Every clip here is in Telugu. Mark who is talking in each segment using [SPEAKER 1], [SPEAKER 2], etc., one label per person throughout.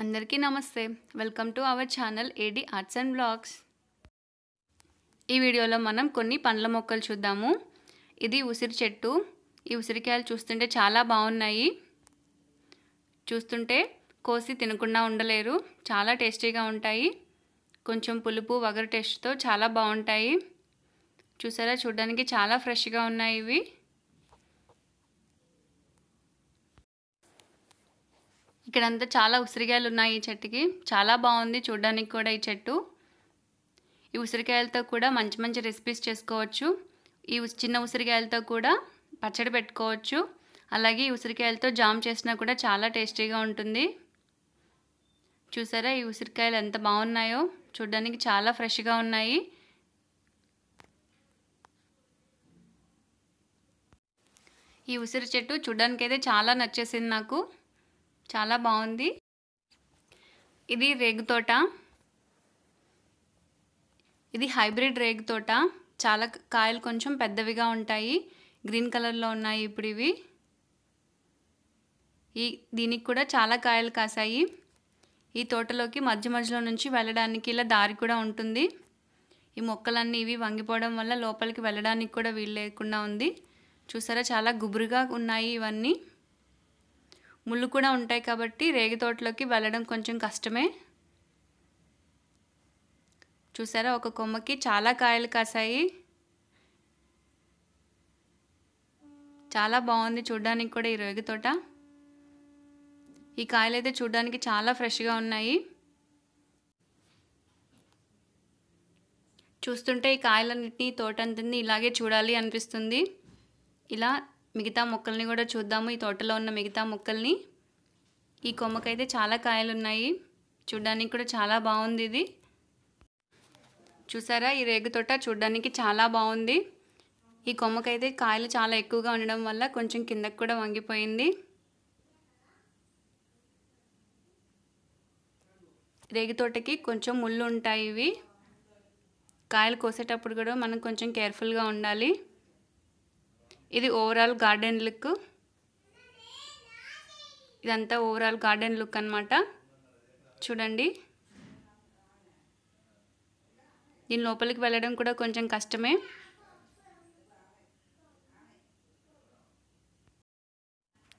[SPEAKER 1] అందరికీ నమస్తే welcome to our channel AD arts and blogs ఈ వీడియోలో మనం కొన్ని పండ్ల మొక్కలు చూద్దాము ఇది ఉసిరి చెట్టు ఈ ఉసిరికాయలు చూస్తుంటే చాలా బాగున్నాయి చూస్తుంటే కోసి తినకుండా ఉండలేరు చాలా టేస్టీగా ఉంటాయి కొంచెం పులుపు వగరు టేస్ట్తో చాలా బాగుంటాయి చూసారా చూడడానికి చాలా ఫ్రెష్గా ఉన్నాయి ఇవి ఇక్కడంతా చాలా ఉసిరికాయలు ఉన్నాయి ఈ చెట్టుకి చాలా బాగుంది చూడడానికి కూడా ఈ చెట్టు ఈ ఉసిరికాయలతో కూడా మంచి మంచి రెసిపీస్ చేసుకోవచ్చు ఈ చిన్న ఉసిరికాయలతో కూడా పచ్చడి పెట్టుకోవచ్చు అలాగే ఈ ఉసిరికాయలతో జామ్ చేసినా కూడా చాలా టేస్టీగా ఉంటుంది చూసారా ఈ ఉసిరికాయలు ఎంత బాగున్నాయో చూడడానికి చాలా ఫ్రెష్గా ఉన్నాయి ఈ ఉసిరి చెట్టు చూడ్డానికైతే చాలా నచ్చేసింది నాకు చాలా బాగుంది ఇది రేగు తోట ఇది హైబ్రిడ్ రేగు తోట చాలా కాయలు కొంచెం పెద్దవిగా ఉంటాయి గ్రీన్ కలర్లో ఉన్నాయి ఇప్పుడు ఇవి ఈ దీనికి కూడా చాలా కాయలు కాసాయి ఈ తోటలోకి మధ్య మధ్యలో నుంచి వెళ్ళడానికి ఇలా దారి కూడా ఉంటుంది ఈ మొక్కలన్నీ ఇవి వంగిపోవడం వల్ల లోపలికి వెళ్ళడానికి కూడా వీలు లేకుండా ఉంది చూసారా చాలా గుబురుగా ఉన్నాయి ఇవన్నీ ముళ్ళు కూడా ఉంటాయి కాబట్టి రేగి తోటలోకి వెళ్ళడం కొంచెం కష్టమే చూసారా ఒక కొమ్మకి చాలా కాయలు కాసాయి చాలా బాగుంది చూడ్డానికి కూడా ఈ రేగి తోట ఈ కాయలు అయితే చూడ్డానికి చాలా ఫ్రెష్గా ఉన్నాయి చూస్తుంటే ఈ కాయలన్నింటినీ తోటంతని ఇలాగే చూడాలి అనిపిస్తుంది ఇలా మిగతా మొక్కల్ని కూడా చూద్దాము ఈ తోటలో ఉన్న మిగతా మొక్కల్ని ఈ కొమ్మకైతే చాలా కాయలు ఉన్నాయి చూడ్డానికి కూడా చాలా బాగుంది ఇది చూసారా ఈ రేగు తోట చూడ్డానికి చాలా బాగుంది ఈ కొమ్మకైతే కాయలు చాలా ఎక్కువగా ఉండడం వల్ల కొంచెం కిందకు కూడా వంగిపోయింది రేగి తోటకి కొంచెం ముళ్ళు ఉంటాయి ఇవి కాయలు కోసేటప్పుడు కూడా మనం కొంచెం కేర్ఫుల్గా ఉండాలి ఇది ఓవరాల్ గార్డెన్ లుక్ ఇదంతా ఓవరాల్ గార్డెన్ లుక్ అనమాట చూడండి దీని లోపలికి వెళ్ళడం కూడా కొంచెం కష్టమే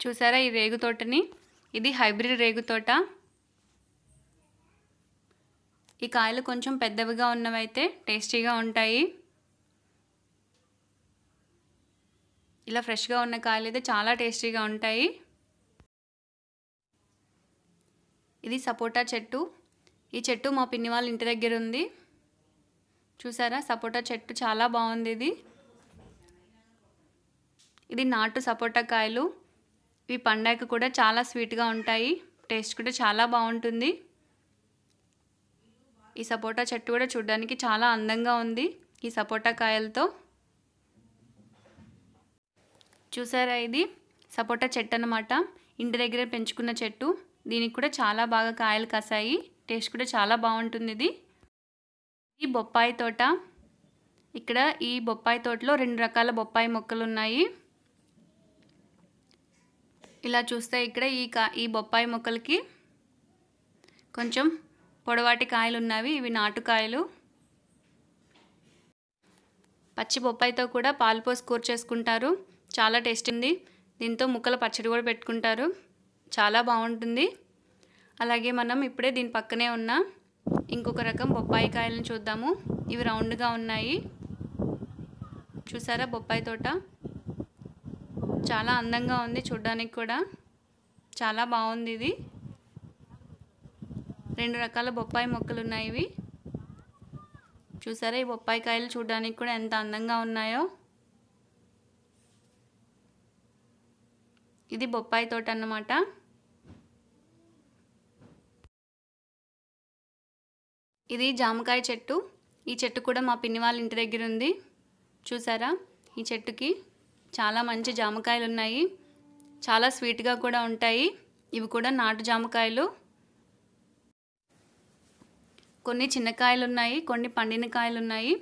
[SPEAKER 1] చూసారా ఈ రేగు తోటని ఇది హైబ్రిడ్ రేగు తోట ఈ కాయలు కొంచెం పెద్దవిగా ఉన్నవైతే టేస్టీగా ఉంటాయి ఇలా ఫ్రెష్గా ఉన్న కాయలు అయితే చాలా టేస్టీగా ఉంటాయి ఇది సపోటా చెట్టు ఈ చెట్టు మా పిన్ని వాళ్ళ ఇంటి దగ్గర ఉంది చూసారా సపోటా చెట్టు చాలా బాగుంది ఇది ఇది నాటు సపోటా కాయలు ఇవి పండగ కూడా చాలా స్వీట్గా ఉంటాయి టేస్ట్ కూడా చాలా బాగుంటుంది ఈ సపోటా చెట్టు కూడా చూడడానికి చాలా అందంగా ఉంది ఈ సపోటా కాయలతో చూసారా ఇది సపోటా చెట్టు అనమాట ఇంటి దగ్గర పెంచుకున్న చెట్టు దీనికి కూడా చాలా బాగా కాయలు కాసాయి టేస్ట్ కూడా చాలా బాగుంటుంది ఇది ఈ బొప్పాయి తోట ఇక్కడ ఈ బొప్పాయి తోటలో రెండు రకాల బొప్పాయి మొక్కలు ఉన్నాయి ఇలా చూస్తే ఇక్కడ ఈ కా ఈ బొప్పాయి మొక్కలకి కొంచెం పొడవాటి కాయలు ఉన్నవి ఇవి నాటుకాయలు పచ్చి బొప్పాయితో కూడా పాలు పోసి కూర చేసుకుంటారు చాలా టేస్ట్ ఉంది దీంతో ముక్కల పచ్చడి కూడా పెట్టుకుంటారు చాలా బాగుంటుంది అలాగే మనం ఇప్పుడే దీని పక్కనే ఉన్న ఇంకొక రకం బొప్పాయి కాయలను చూద్దాము ఇవి రౌండ్గా ఉన్నాయి చూసారా బొప్పాయి తోట చాలా అందంగా ఉంది చూడ్డానికి కూడా చాలా బాగుంది ఇది రెండు రకాల బొప్పాయి మొక్కలు ఉన్నాయి ఇవి చూసారా ఈ బొప్పాయి కాయలు చూడడానికి కూడా ఎంత అందంగా ఉన్నాయో ఇది బొప్పాయి తోట అన్నమాట ఇది జామకాయ చెట్టు ఈ చెట్టు కూడా మా పిన్ని వాళ్ళ ఇంటి దగ్గర ఉంది చూసారా ఈ చెట్టుకి చాలా మంచి జామకాయలు ఉన్నాయి చాలా స్వీట్గా కూడా ఉంటాయి ఇవి కూడా నాటు జామకాయలు కొన్ని చిన్న కాయలు ఉన్నాయి కొన్ని పండిన కాయలు ఉన్నాయి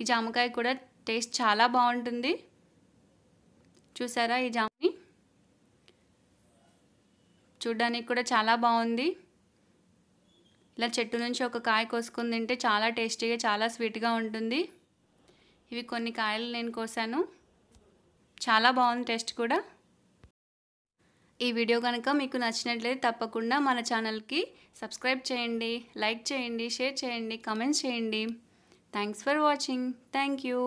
[SPEAKER 1] ఈ జామకాయ కూడా టేస్ట్ చాలా బాగుంటుంది చూసారా ఈ జామ్ని చూడ్డానికి కూడా చాలా బాగుంది ఇలా చెట్టు నుంచి ఒక కాయ కోసుకుని తింటే చాలా టేస్టీగా చాలా స్వీట్గా ఉంటుంది ఇవి కొన్ని కాయలు నేను కోసాను చాలా బాగుంది టేస్ట్ కూడా ఈ వీడియో కనుక మీకు నచ్చినట్లయితే తప్పకుండా మన ఛానల్కి సబ్స్క్రైబ్ చేయండి లైక్ చేయండి షేర్ చేయండి కమెంట్స్ చేయండి thanks for watching thank you